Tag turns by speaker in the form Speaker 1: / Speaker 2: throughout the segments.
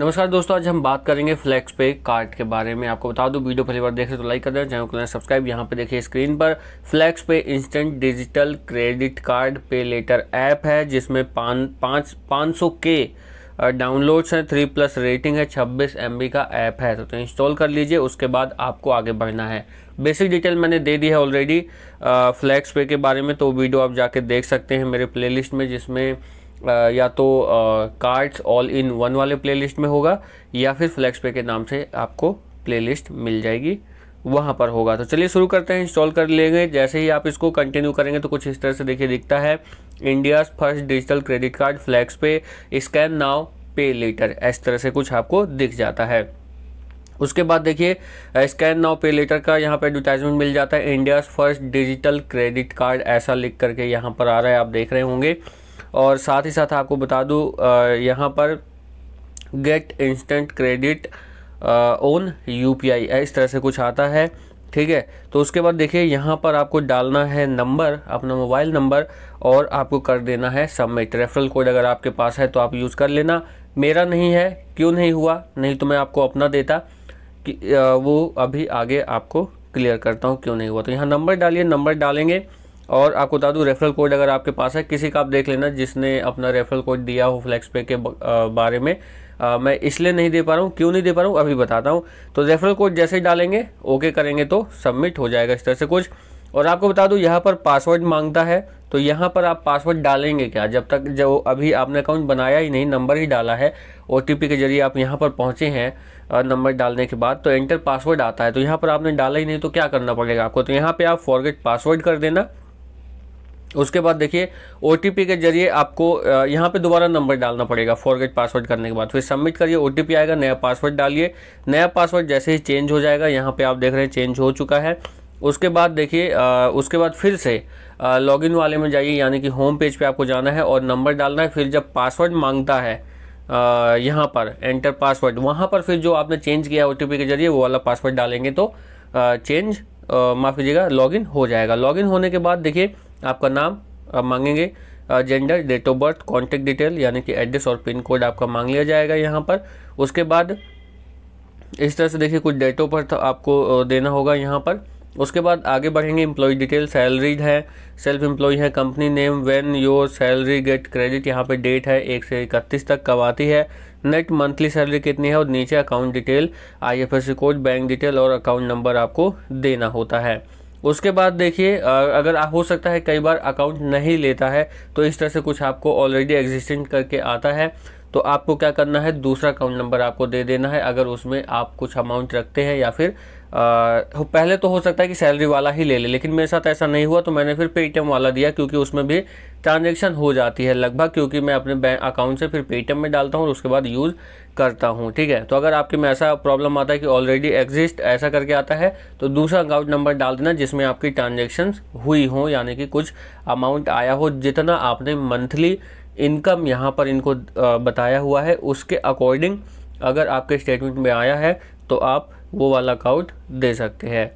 Speaker 1: नमस्कार दोस्तों आज हम बात करेंगे फ्लैक्स पे कार्ड के बारे में आपको बता दूं वीडियो पहली बार देख रहे तो लाइक कर दें चैनल को लेना सब्सक्राइब यहां पे देखिए स्क्रीन पर flex pay instant digital credit card pay later app है जिसमें पान पाँच पाँच सौ के डाउनलोड्स हैं थ्री प्लस रेटिंग है छब्बीस एम का ऐप है तो, तो इंस्टॉल कर लीजिए उसके बाद आपको आगे बढ़ना है बेसिक डिटेल मैंने दे दी है ऑलरेडी फ्लैक्स पे के बारे में तो वीडियो आप जाके देख सकते हैं मेरे प्लेलिस्ट में जिसमें या तो कार्ड्स ऑल इन वन वाले प्लेलिस्ट में होगा या फिर फ्लैक्स पे के नाम से आपको प्लेलिस्ट मिल जाएगी वहाँ पर होगा तो चलिए शुरू करते हैं इंस्टॉल कर लेंगे जैसे ही आप इसको कंटिन्यू करेंगे तो कुछ इस तरह से देखिए दिखता है India first digital credit card flex pay scan now pay later इस तरह से कुछ आपको दिख जाता है उसके बाद देखिए स्कैन नाउ पे लेटर का यहाँ पे एडवर्टाइजमेंट मिल जाता है India first digital credit card ऐसा लिख करके यहाँ पर आ रहा है आप देख रहे होंगे और साथ ही साथ आपको बता दूँ यहाँ पर get instant credit on U P I इस तरह से कुछ आता है ठीक है तो उसके बाद देखिए यहाँ पर आपको डालना है नंबर अपना मोबाइल नंबर और आपको कर देना है सबमिट रेफरल कोड अगर आपके पास है तो आप यूज़ कर लेना मेरा नहीं है क्यों नहीं हुआ नहीं तो मैं आपको अपना देता कि वो अभी आगे आपको क्लियर करता हूँ क्यों नहीं हुआ तो यहाँ नंबर डालिए नंबर डालेंगे और आपको बता दूँ रेफरल कोड अगर आपके पास है किसी का आप देख लेना जिसने अपना रेफरल कोड दिया हो फ्लैक्स पे के बारे में आ, मैं इसलिए नहीं दे पा रहा हूँ क्यों नहीं दे पा रहा हूँ अभी बताता हूँ तो रेफरल कोड जैसे ही डालेंगे ओके करेंगे तो सबमिट हो जाएगा इस तरह से कुछ और आपको बता दूँ यहाँ पर पासवर्ड मांगता है तो यहाँ पर आप पासवर्ड डालेंगे क्या जब तक जो अभी आपने अकाउंट बनाया ही नहीं नंबर ही डाला है ओ के जरिए आप यहाँ पर पहुँचे हैं नंबर डालने के बाद तो एंटर पासवर्ड आता है तो यहाँ पर आपने डाला ही नहीं तो क्या करना पड़ेगा आपको तो यहाँ पर आप फॉरगेट पासवर्ड कर देना उसके बाद देखिए ओ के जरिए आपको यहाँ पे दोबारा नंबर डालना पड़ेगा फॉरगेट पासवर्ड करने के बाद फिर सबमिट करिए ओ आएगा नया पासवर्ड डालिए नया पासवर्ड जैसे ही चेंज हो जाएगा यहाँ पे आप देख रहे हैं चेंज हो चुका है उसके बाद देखिए उसके बाद फिर से लॉगिन वाले में जाइए यानी कि होम पेज पे आपको जाना है और नंबर डालना है फिर जब पासवर्ड मांगता है यहाँ पर एंटर पासवर्ड वहाँ पर फिर जो आपने चेंज किया ओ के जरिए वो वाला पासवर्ड डालेंगे तो चेंज माफ़ कीजिएगा लॉगिन हो जाएगा लॉगिन होने के बाद देखिए आपका नाम आप मांगेंगे gender date of birth contact detail यानी कि एड्रेस और पिन कोड आपका मांग लिया जाएगा यहाँ पर उसके बाद इस तरह से देखिए कुछ डेट ऑफ बर्थ आपको देना होगा यहाँ पर उसके बाद आगे बढ़ेंगे एम्प्लॉय डिटेल सैलरीड है सेल्फ एम्प्लॉय है company name when your salary get credit यहाँ पे डेट है एक से इकतीस तक कब आती है नेट मंथली सैलरी कितनी है और नीचे account detail IFSC code bank detail और अकाउंट नंबर आपको देना होता है उसके बाद देखिए अगर हो सकता है कई बार अकाउंट नहीं लेता है तो इस तरह से कुछ आपको ऑलरेडी एग्जिस्टिंग करके आता है तो आपको क्या करना है दूसरा अकाउंट नंबर आपको दे देना है अगर उसमें आप कुछ अमाउंट रखते हैं या फिर आ, पहले तो हो सकता है कि सैलरी वाला ही ले ले लेकिन मेरे साथ ऐसा नहीं हुआ तो मैंने फिर पेटीएम वाला दिया क्योंकि उसमें भी ट्रांजेक्शन हो जाती है लगभग क्योंकि मैं अपने बैंक अकाउंट से फिर पेटीएम में डालता हूँ और उसके बाद यूज़ करता हूँ ठीक है तो अगर आपके में ऐसा प्रॉब्लम आता है कि ऑलरेडी एग्जिस्ट ऐसा करके आता है तो दूसरा अकाउंट नंबर डाल देना जिसमें आपकी ट्रांजेक्शन हुई हो यानी कि कुछ अमाउंट आया हो जितना आपने मंथली इनकम यहाँ पर इनको बताया हुआ है उसके अकॉर्डिंग अगर आपके स्टेटमेंट में आया है तो आप वो वाला अकाउंट दे सकते हैं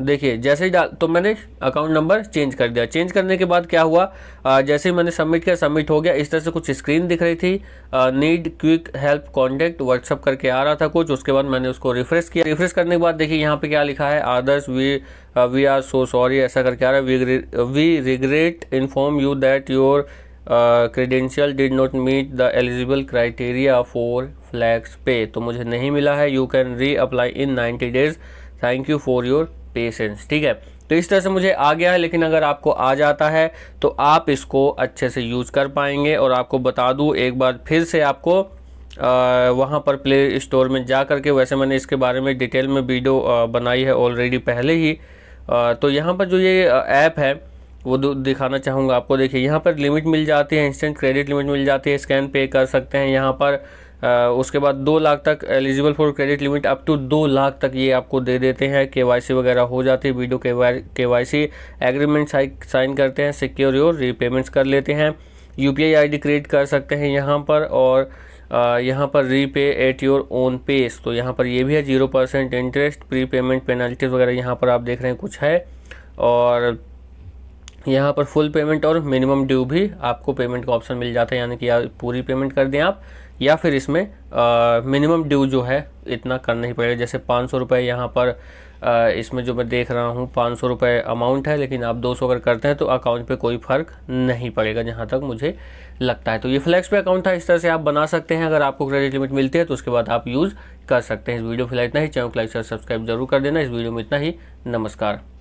Speaker 1: देखिए जैसे ही डाल तो मैंने अकाउंट नंबर चेंज कर दिया चेंज करने के बाद क्या हुआ आ, जैसे ही मैंने सबमिट किया सबमिट हो गया इस तरह से कुछ स्क्रीन दिख रही थी need quick help contact WhatsApp करके आ रहा था कुछ उसके बाद मैंने उसको रिफ्रेश किया रिफ्रेश करने के बाद देखिए यहाँ पे क्या लिखा है Adarsh we we are so sorry ऐसा करके आ रहा है we regret inform you that your credential did not meet the eligible criteria for flex pay तो मुझे नहीं मिला है you can reapply in ninety days thank you for your patience ठीक है तो इस तरह से मुझे आ गया है लेकिन अगर आपको आ जाता है तो आप इसको अच्छे से यूज़ कर पाएंगे और आपको बता दूँ एक बार फिर से आपको वहाँ पर प्ले स्टोर में जा करके वैसे मैंने इसके बारे में डिटेल में वीडियो बनाई है ऑलरेडी पहले ही आ, तो यहाँ पर जो ये ऐप है वो दिखाना चाहूँगा आपको देखिए यहाँ पर लिमिट मिल जाती है इंस्टेंट क्रेडिट लिमिट मिल जाती है स्कैन पे कर सकते हैं यहाँ पर उसके बाद दो लाख तक eligible for credit limit up to दो लाख तक ये आपको दे देते हैं के वगैरह हो जाती है वीडियो के वाई एग्रीमेंट साइन करते हैं सिक्योर और रीपेमेंट्स कर लेते हैं यू पी आई क्रिएट कर सकते हैं यहाँ पर और यहाँ पर repay at your own pace तो यहाँ पर ये भी है zero percent interest prepayment penalties वगैरह यहाँ पर आप देख रहे हैं कुछ है और यहाँ पर फुल पेमेंट और मिनिमम ड्यू भी आपको पेमेंट का ऑप्शन मिल जाता है यानी कि आप पूरी पेमेंट कर दें आप या फिर इसमें मिनिमम ड्यू जो है इतना करना ही पड़ेगा जैसे पाँच सौ रुपये यहाँ पर आ, इसमें जो मैं देख रहा हूँ पाँच सौ रुपये अमाउंट है लेकिन आप दो सौ अगर करते हैं तो अकाउंट पे कोई फ़र्क नहीं पड़ेगा जहाँ तक मुझे लगता है तो ये फ्लैक्स पे अकाउंट था इस तरह से आप बना सकते हैं अगर आपको क्रेडिट लिमिट मिलती है तो उसके बाद आप यूज़ कर सकते हैं इस वीडियो फिलहाल इतना ही चैनल को लाइक सब्सक्राइब जरूर कर देना इस वीडियो में इतना ही नमस्कार